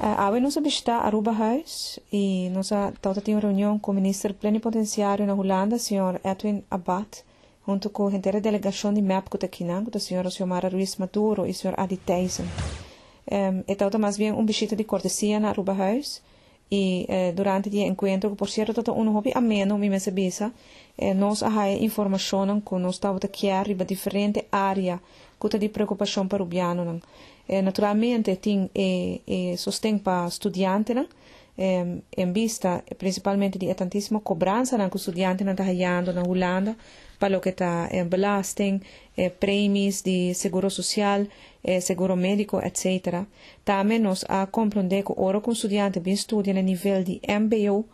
Eh, a AVE não está a Ruba House e nos Tauta tem uma reunião com o ministro plenipotenciário na Holanda, senhor Edwin Abad, junto com a inteira delegação de MEPCO de Quinango, da Sra. Xiomara Ruiz Maduro e senhor Adi Teisen. Um, é mais bem um bichito de cortesia na Ruba House e durante o encontro, que por certo Tauta um hobby ameno, me sabisa, eh, nós a informação que nós Tauta quer sobre diferente área Kuta di preocupação para o piano não. Eh, naturalmente tem e, eh, e eh, sostém para estudante não. É, em vista principalmente di tantíssima cobranza não, que o estudante não está hallando na Holanda para o que está é, belasting, é, prêmios de seguro social, é, seguro médico, etc. Também nós a compreender que ora com o estudante bem estudia no di de MBO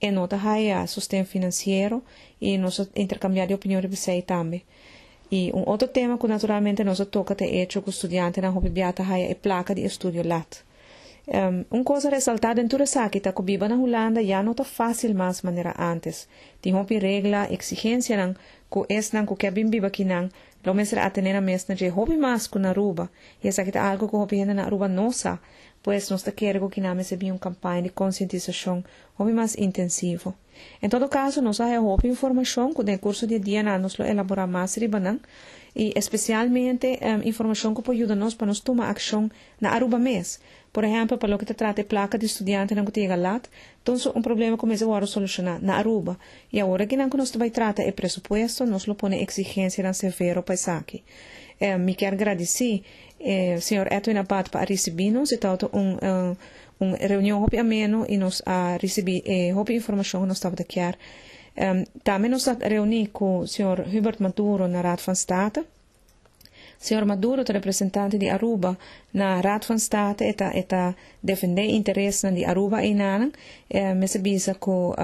e nota haya sustento financeiro e nós intercambiar de opiniões de vocês Y un otro tema que naturalmente nos toca estudiante hecho que estudiantes en la placa de estudio LAT. Em, un cosa resaltada en Turesakita que viva en Holanda ya no está fácil más manera antes. Tiene regla, exigencia, que es que aquí, Lomenser a tener a mesna de hobby masco na Aruba, e essa que tá algo que hobby ainda na Aruba sa, pois nós tá querendo que nós recebemos uma campanha de conscientização hobby mais intensivo. Em todo caso, nós é hobby informação que o curso de dia nós elabora mais ribanan, e especialmente um, informação que pode ajudar nós para nós tomar ação na Aruba mês. Por exemplo, para o que trata de placa de estudante não que lá, então um problema começa agora a solucionar na Aruba. E agora que não que nós vai tratar é pressuposto, nós lo põe exigência na severo para isso eh, me quero agradecer eh, senhor Edwin Abad para receber-nos e tal um, eh, um, um reunião hopi e nos a receber eh, hopi informação que nós estamos a Tameno's dat reunì met il Hubert Maduro na Raad van State. Senhor Maduro, te representante van Aruba na Raad van State, eta eta defende interesse van de Aruba inanan, eh, mesebisa ko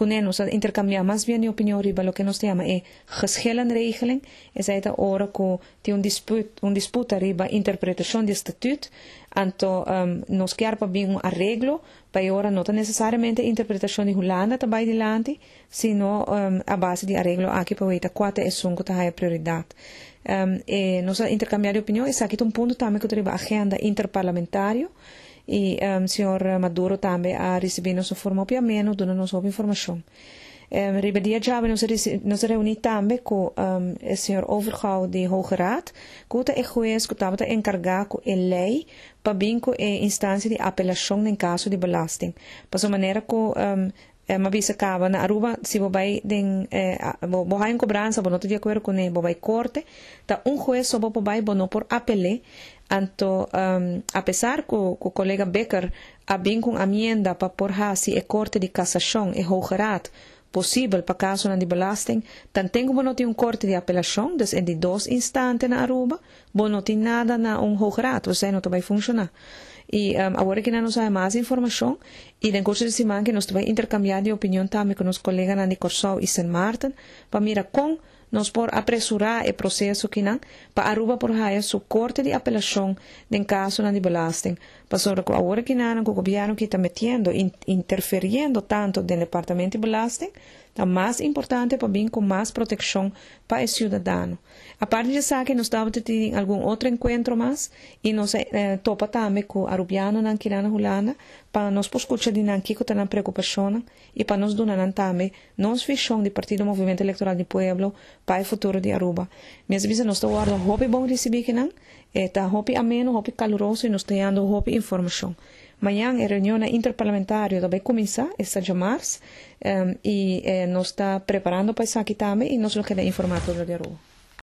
él nos intercambiar más bien opinión riba lo que nos llama e eh, geschillenregeling is es de oren ko ahora un disput un disputa riba interpretación del estatuto anto um, nos pa bien un arreglo para ora no necesariamente interpretación de Holanda ta bai dilanti sino um, a base di arreglo aquí para veta quate es sunco ta prioridad um, e eh, nos intercambiar opinión es aquí un punto también che la agenda interparlamentario e um, senhor Maduro também a receber nosso formapiamento, dando nossa informação. Um, Ribedia Jabe nos, nos reuni também com um, o senhor Overgouw de em, Hoge Raad, em, cuta e juez cutaba eh, en encargar com a lei para e instância de apelação em caso de belasting. Para sua maneira com um, em, eh, mabisakaba na Aruba si bobay den eh, bohay en cobranza bono to de acuerdo con el bobay corte ta un juez sobo bobay bono por apelé anto a pesar que el colega Becker a con una enmienda para por e corte de casación e hoge posible para caso na de belasting, tan tengo bono un corte de apelación des en de instantes na Aruba, bom no en nada na un hoge o sea, no va a funcionar. Y ahora que nos hay más información y en el curso de semana que nos va a intercambiar de opinión también con los colegas de Corso y San Martín para mira con nos por apresurar el proceso que no, para Aruba por haya su corte de apelación de caso de belasting. pa agora que não, que está metiendo, interferiendo tanto del departamento de belasting, Então, mais importante para mim, com mais proteção para o cidadão. A parte de saque, nós estamos tendo algum outro encontro mais, e nós eh, topa também com a Rubiana, na Quirana Julana, para nós escutar de aqui que tem preocupação, e para nós donar também nossa visão de Partido Movimento Eleitoral do Pueblo para o futuro de Aruba. Minhas vezes, nós estamos guardando, um bom receber que não, eh, está hope ameno, um caloroso, e nós temos dando hope informação. Mañana reunión reunião interparlamentaria de Becumissa, está de em, y eh, nos está preparando para esa y também, e lo vamos informado todo de Aruba.